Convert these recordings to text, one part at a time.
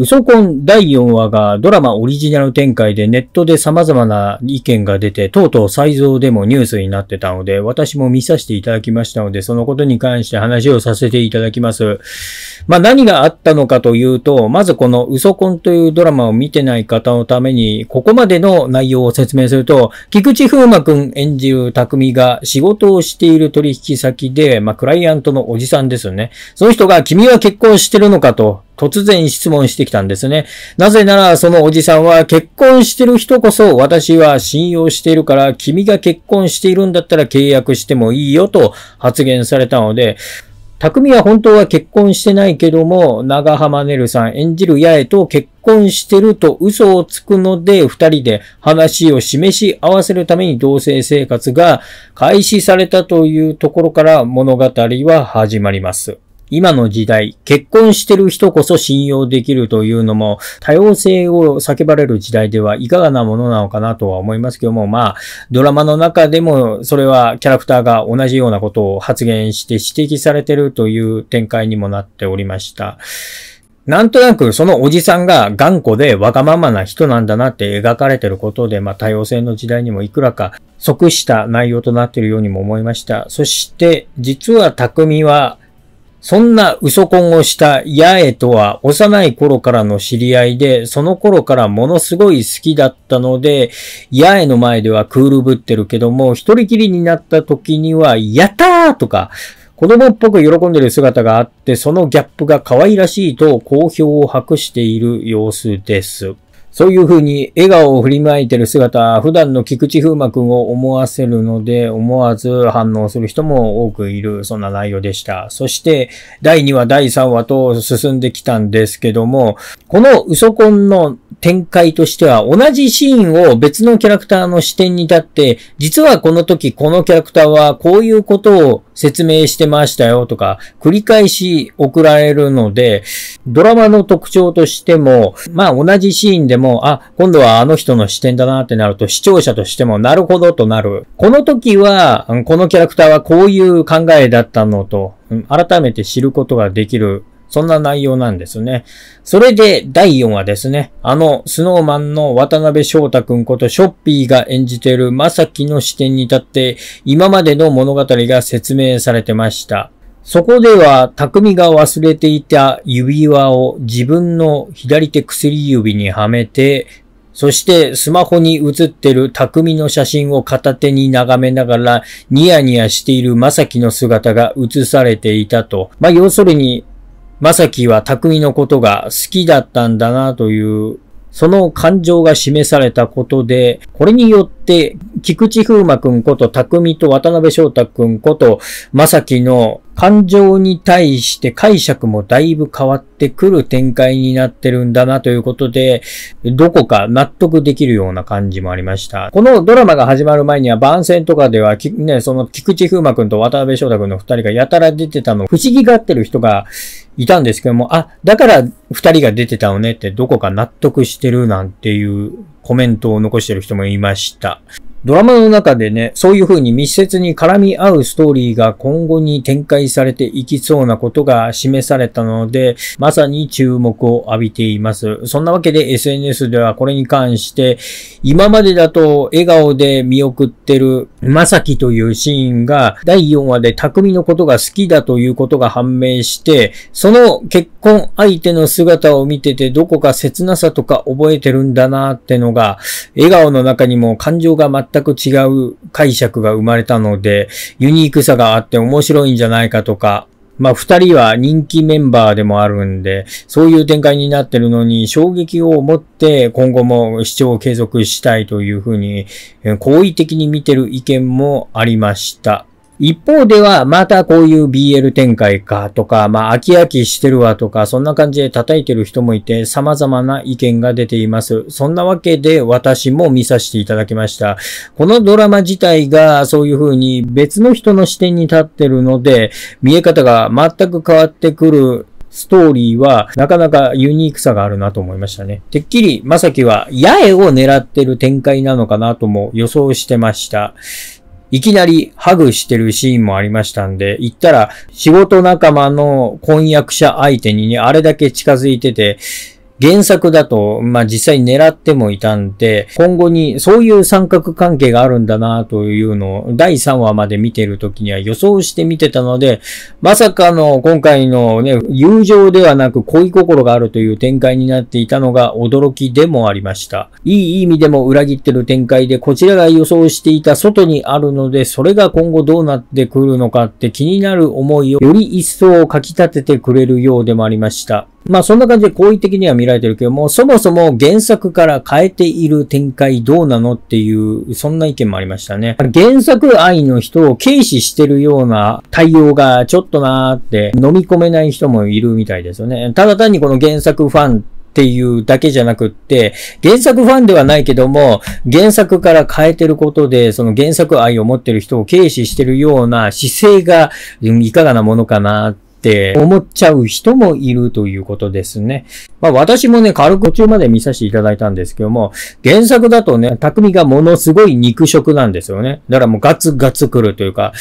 ウソコン第4話がドラマオリジナル展開でネットで様々な意見が出て、とうとう再造でもニュースになってたので、私も見させていただきましたので、そのことに関して話をさせていただきます。まあ何があったのかというと、まずこのウソコンというドラマを見てない方のために、ここまでの内容を説明すると、菊池風磨くん演じる匠が仕事をしている取引先で、まあクライアントのおじさんですよね。その人が君は結婚してるのかと突然質問してきたんですね。なぜならそのおじさんは結婚してる人こそ私は信用しているから君が結婚しているんだったら契約してもいいよと発言されたので、匠は本当は結婚してないけども、長浜ねるさん演じる八重と結婚してると嘘をつくので、二人で話を示し合わせるために同棲生活が開始されたというところから物語は始まります。今の時代、結婚してる人こそ信用できるというのも、多様性を叫ばれる時代ではいかがなものなのかなとは思いますけども、まあ、ドラマの中でも、それはキャラクターが同じようなことを発言して指摘されてるという展開にもなっておりました。なんとなくそのおじさんが頑固でわがままな人なんだなって描かれてることで、まあ多様性の時代にもいくらか即した内容となっているようにも思いました。そして、実は匠はそんな嘘婚をした八重とは幼い頃からの知り合いで、その頃からものすごい好きだったので、八重の前ではクールぶってるけども、一人きりになった時には、やったーとか、子供っぽく喜んでる姿があって、そのギャップが可愛らしいと好評を博している様子です。そういう風に笑顔を振りまいてる姿、普段の菊池風磨くんを思わせるので、思わず反応する人も多くいる、そんな内容でした。そして、第2話、第3話と進んできたんですけども、この嘘コンの展開としては、同じシーンを別のキャラクターの視点に立って、実はこの時このキャラクターはこういうことを説明してましたよとか、繰り返し送られるので、ドラマの特徴としても、まあ同じシーンでも、あ、今度はあの人の視点だなってなると、視聴者としてもなるほどとなる。この時は、このキャラクターはこういう考えだったのと、改めて知ることができるそんな内容なんですね。それで第4話ですね。あの、スノーマンの渡辺翔太くんことショッピーが演じているまさきの視点に立って、今までの物語が説明されてました。そこでは、匠が忘れていた指輪を自分の左手薬指にはめて、そしてスマホに映ってる匠の写真を片手に眺めながらニヤニヤしているまさきの姿が映されていたと。まあ要するにまさきは匠のことが好きだったんだなというその感情が示されたことで、これによって、菊池風磨くんこと、匠と渡辺翔太くんこと、さきの感情に対して解釈もだいぶ変わってくる展開になってるんだなということで、どこか納得できるような感じもありました。このドラマが始まる前には番宣とかでは、ね、その菊池風磨くんと渡辺翔太くんの二人がやたら出てたの、不思議がってる人がいたんですけども、あ、だから二人が出てたのねってどこか納得してるなんていうコメントを残してる人もいました。ドラマの中でね、そういう風に密接に絡み合うストーリーが今後に展開されていきそうなことが示されたので、まさに注目を浴びています。そんなわけで SNS ではこれに関して、今までだと笑顔で見送ってるまさきというシーンが第4話で匠のことが好きだということが判明して、その結婚相手の姿を見ててどこか切なさとか覚えてるんだなってのが、笑顔の中にも感情が全全く違う解釈が生まれたので、ユニークさがあって面白いんじゃないかとか、まあ、二人は人気メンバーでもあるんで、そういう展開になってるのに、衝撃を持って今後も視聴を継続したいというふうに、好意的に見てる意見もありました。一方では、またこういう BL 展開かとか、まあ、飽き飽きしてるわとか、そんな感じで叩いてる人もいて、様々な意見が出ています。そんなわけで、私も見させていただきました。このドラマ自体が、そういう風に別の人の視点に立ってるので、見え方が全く変わってくるストーリーは、なかなかユニークさがあるなと思いましたね。てっきり、まさきは、八重を狙ってる展開なのかなとも予想してました。いきなりハグしてるシーンもありましたんで、行ったら仕事仲間の婚約者相手にね、あれだけ近づいてて、原作だと、まあ、実際狙ってもいたんで、今後にそういう三角関係があるんだなというのを第3話まで見てる時には予想して見てたので、まさかの今回のね、友情ではなく恋心があるという展開になっていたのが驚きでもありました。いい意味でも裏切ってる展開でこちらが予想していた外にあるので、それが今後どうなってくるのかって気になる思いをより一層かき立ててくれるようでもありました。まあそんな感じで好意的には見られてるけども、そもそも原作から変えている展開どうなのっていう、そんな意見もありましたね。原作愛の人を軽視してるような対応がちょっとなーって飲み込めない人もいるみたいですよね。ただ単にこの原作ファンっていうだけじゃなくって、原作ファンではないけども、原作から変えてることで、その原作愛を持ってる人を軽視してるような姿勢が、いかがなものかなってって思っちゃう人もいるということですね。まあ私もね、軽く途中まで見させていただいたんですけども、原作だとね、匠がものすごい肉食なんですよね。だからもうガツガツ来るというか、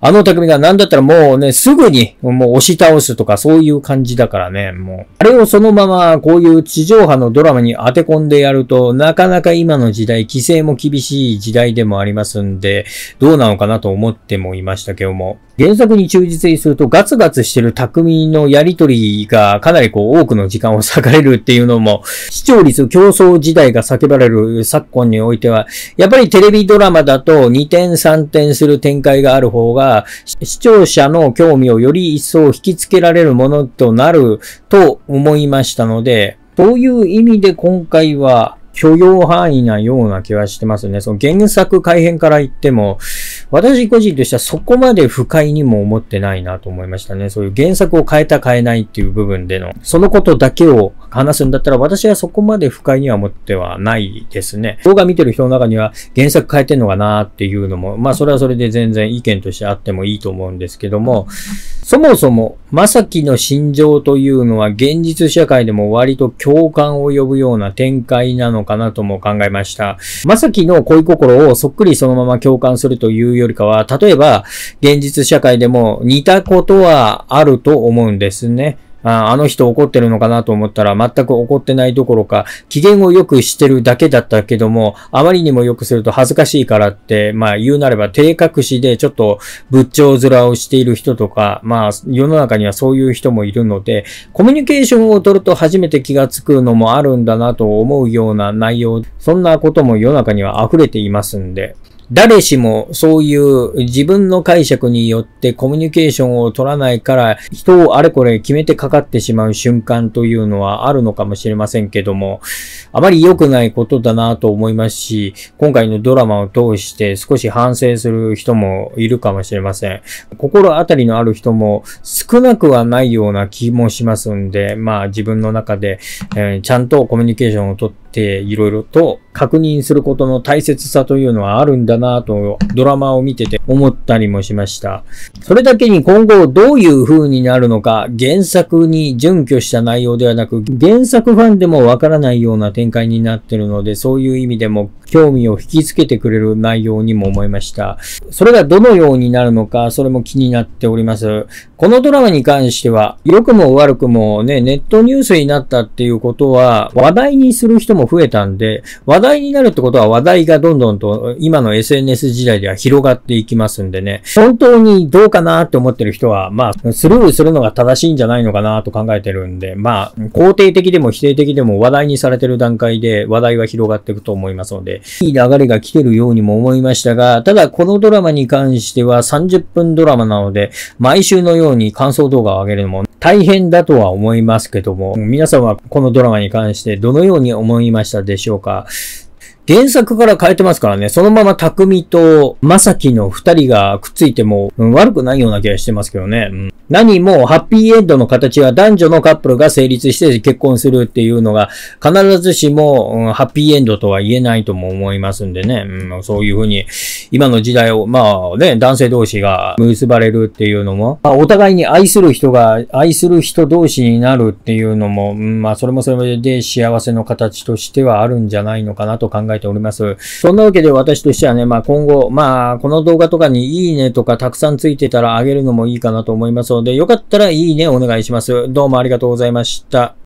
あの匠がなんだったらもうね、すぐにもう押し倒すとかそういう感じだからね、もう。あれをそのままこういう地上波のドラマに当て込んでやると、なかなか今の時代、規制も厳しい時代でもありますんで、どうなのかなと思ってもいましたけども。原作に忠実にするとガツガツしてる匠のやりとりがかなりこう多くの時間を割かれるっていうのも視聴率競争時代が叫ばれる昨今においてはやっぱりテレビドラマだと2点3点する展開がある方が視聴者の興味をより一層引きつけられるものとなると思いましたのでそういう意味で今回は許容範囲なような気はしてますね。その原作改編から言っても、私個人としてはそこまで不快にも思ってないなと思いましたね。そういう原作を変えた変えないっていう部分での、そのことだけを話すんだったら、私はそこまで不快には思ってはないですね。動画見てる人の中には原作変えてんのかなっていうのも、まあそれはそれで全然意見としてあってもいいと思うんですけども、そもそも、まさきの心情というのは現実社会でも割と共感を呼ぶような展開なのかなとも考えました。まさきの恋心をそっくりそのまま共感するというよりかは、例えば現実社会でも似たことはあると思うんですね。あの人怒ってるのかなと思ったら全く怒ってないどころか、機嫌を良くしてるだけだったけども、あまりにも良くすると恥ずかしいからって、まあ言うなれば低隠しでちょっと仏頂面をしている人とか、まあ世の中にはそういう人もいるので、コミュニケーションを取ると初めて気がつくのもあるんだなと思うような内容、そんなことも世の中には溢れていますんで、誰しもそういう自分の解釈によってコミュニケーションを取らないから人をあれこれ決めてかかってしまう瞬間というのはあるのかもしれませんけども、あまり良くないことだなと思いますし、今回のドラマを通して少し反省する人もいるかもしれません。心当たりのある人も少なくはないような気もしますんで、まあ自分の中で、えー、ちゃんとコミュニケーションをとっていろいろと確認することの大切さというのはあるんだななとドラマを見てて思ったりもしました。それだけに今後どういう風になるのか原作に準拠した内容ではなく原作ファンでもわからないような展開になってるのでそういう意味でも興味を引きつけてくれる内容にも思いました。それがどのようになるのか、それも気になっております。このドラマに関しては、良くも悪くもね、ネットニュースになったっていうことは、話題にする人も増えたんで、話題になるってことは話題がどんどんと今の SNS 時代では広がっていきますんでね、本当にどうかなって思ってる人は、まあ、スルーするのが正しいんじゃないのかなと考えてるんで、まあ、肯定的でも否定的でも話題にされてる段階で話題は広がっていくと思いますので、いい流れが来てるようにも思いましたが、ただこのドラマに関しては30分ドラマなので、毎週のように感想動画を上げるのも大変だとは思いますけども、皆さんはこのドラマに関してどのように思いましたでしょうか原作から変えてますからね、そのまま匠と正樹の二人がくっついても、うん、悪くないような気がしてますけどね。うん、何もハッピーエンドの形は男女のカップルが成立して結婚するっていうのが必ずしも、うん、ハッピーエンドとは言えないとも思いますんでね、うん、そういうふうに今の時代を、まあね、男性同士が結ばれるっていうのも、まあ、お互いに愛する人が愛する人同士になるっていうのも、うん、まあそれもそれで幸せの形としてはあるんじゃないのかなと考ええております。そんなわけで私としてはね、まあ今後、まあこの動画とかにいいねとかたくさんついてたらあげるのもいいかなと思いますので、よかったらいいねお願いします。どうもありがとうございました。